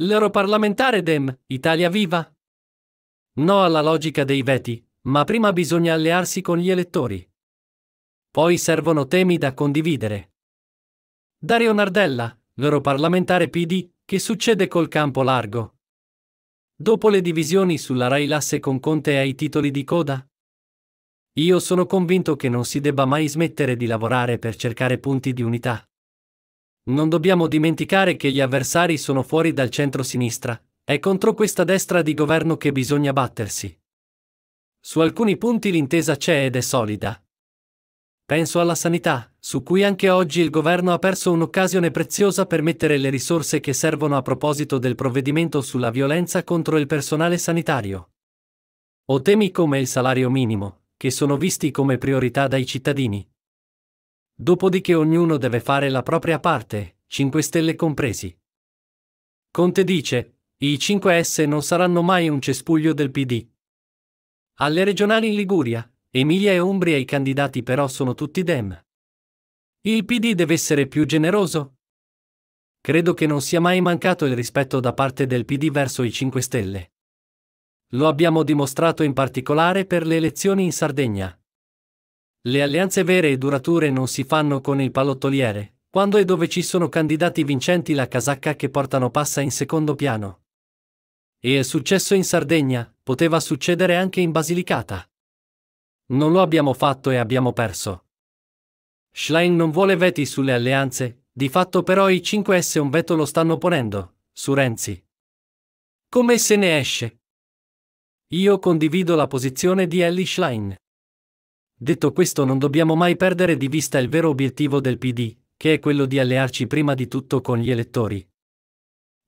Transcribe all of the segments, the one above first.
L'europarlamentare Dem, Italia Viva? No alla logica dei veti, ma prima bisogna allearsi con gli elettori. Poi servono temi da condividere. Dario Nardella, l'europarlamentare PD, che succede col campo largo? Dopo le divisioni sulla Rai l'asse con Conte ai titoli di coda? Io sono convinto che non si debba mai smettere di lavorare per cercare punti di unità. Non dobbiamo dimenticare che gli avversari sono fuori dal centro-sinistra, è contro questa destra di governo che bisogna battersi. Su alcuni punti l'intesa c'è ed è solida. Penso alla sanità, su cui anche oggi il governo ha perso un'occasione preziosa per mettere le risorse che servono a proposito del provvedimento sulla violenza contro il personale sanitario. O temi come il salario minimo, che sono visti come priorità dai cittadini. Dopodiché ognuno deve fare la propria parte, 5 Stelle compresi. Conte dice, i 5S non saranno mai un cespuglio del PD. Alle regionali in Liguria, Emilia e Umbria i candidati però sono tutti Dem. Il PD deve essere più generoso? Credo che non sia mai mancato il rispetto da parte del PD verso i 5 Stelle. Lo abbiamo dimostrato in particolare per le elezioni in Sardegna. Le alleanze vere e durature non si fanno con il pallottoliere, quando e dove ci sono candidati vincenti la casacca che portano passa in secondo piano. E è successo in Sardegna, poteva succedere anche in Basilicata. Non lo abbiamo fatto e abbiamo perso. Schlein non vuole veti sulle alleanze, di fatto però i 5S un veto lo stanno ponendo, su Renzi. Come se ne esce? Io condivido la posizione di Ellie Schlein. Detto questo non dobbiamo mai perdere di vista il vero obiettivo del PD, che è quello di allearci prima di tutto con gli elettori.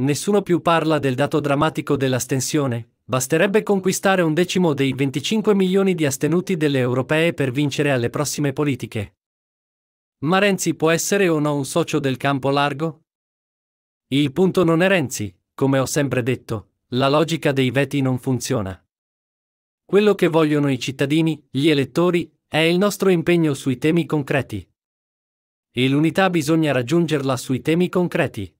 Nessuno più parla del dato drammatico dell'astensione, basterebbe conquistare un decimo dei 25 milioni di astenuti delle europee per vincere alle prossime politiche. Ma Renzi può essere o no un socio del campo largo? Il punto non è Renzi, come ho sempre detto, la logica dei veti non funziona. Quello che vogliono i cittadini, gli elettori, è il nostro impegno sui temi concreti. E l'unità bisogna raggiungerla sui temi concreti.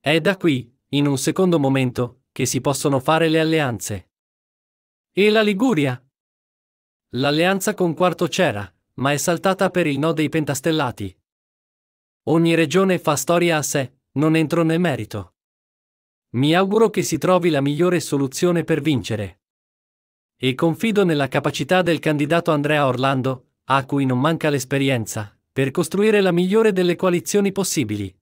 È da qui, in un secondo momento, che si possono fare le alleanze. E la Liguria? L'alleanza con Quarto c'era, ma è saltata per il no dei pentastellati. Ogni regione fa storia a sé, non entro nel merito. Mi auguro che si trovi la migliore soluzione per vincere. E confido nella capacità del candidato Andrea Orlando, a cui non manca l'esperienza, per costruire la migliore delle coalizioni possibili.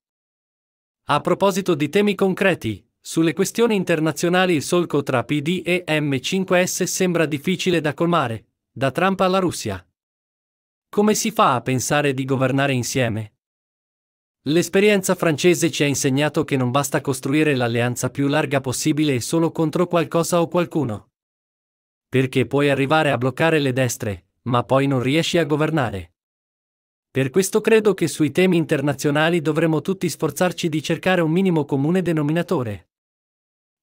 A proposito di temi concreti, sulle questioni internazionali il solco tra PD e M5S sembra difficile da colmare, da Trump alla Russia. Come si fa a pensare di governare insieme? L'esperienza francese ci ha insegnato che non basta costruire l'alleanza più larga possibile solo contro qualcosa o qualcuno. Perché puoi arrivare a bloccare le destre, ma poi non riesci a governare. Per questo credo che sui temi internazionali dovremo tutti sforzarci di cercare un minimo comune denominatore.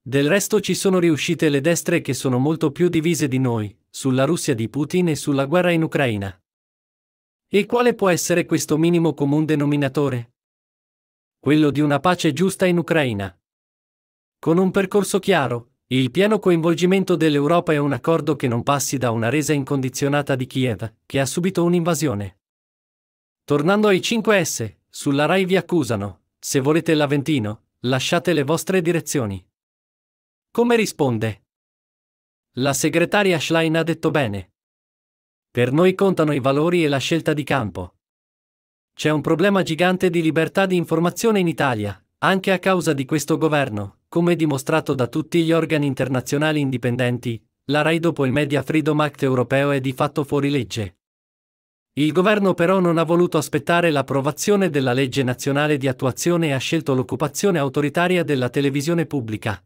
Del resto ci sono riuscite le destre che sono molto più divise di noi, sulla Russia di Putin e sulla guerra in Ucraina. E quale può essere questo minimo comune denominatore? Quello di una pace giusta in Ucraina. Con un percorso chiaro, il pieno coinvolgimento dell'Europa è un accordo che non passi da una resa incondizionata di Kiev, che ha subito un'invasione. Tornando ai 5S, sulla RAI vi accusano, se volete l'Aventino, lasciate le vostre direzioni. Come risponde? La segretaria Schlein ha detto bene. Per noi contano i valori e la scelta di campo. C'è un problema gigante di libertà di informazione in Italia, anche a causa di questo governo, come dimostrato da tutti gli organi internazionali indipendenti, la RAI dopo il Media Freedom Act europeo è di fatto fuori legge. Il governo però non ha voluto aspettare l'approvazione della legge nazionale di attuazione e ha scelto l'occupazione autoritaria della televisione pubblica.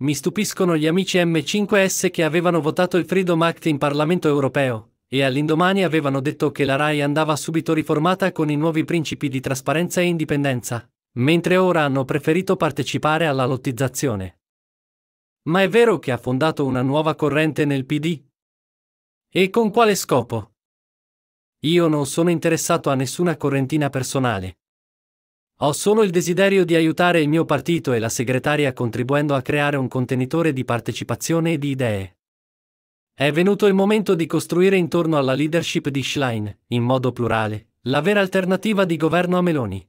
Mi stupiscono gli amici M5S che avevano votato il Freedom Act in Parlamento europeo e all'indomani avevano detto che la RAI andava subito riformata con i nuovi principi di trasparenza e indipendenza mentre ora hanno preferito partecipare alla lottizzazione. Ma è vero che ha fondato una nuova corrente nel PD? E con quale scopo? Io non sono interessato a nessuna correntina personale. Ho solo il desiderio di aiutare il mio partito e la segretaria contribuendo a creare un contenitore di partecipazione e di idee. È venuto il momento di costruire intorno alla leadership di Schlein, in modo plurale, la vera alternativa di governo a Meloni.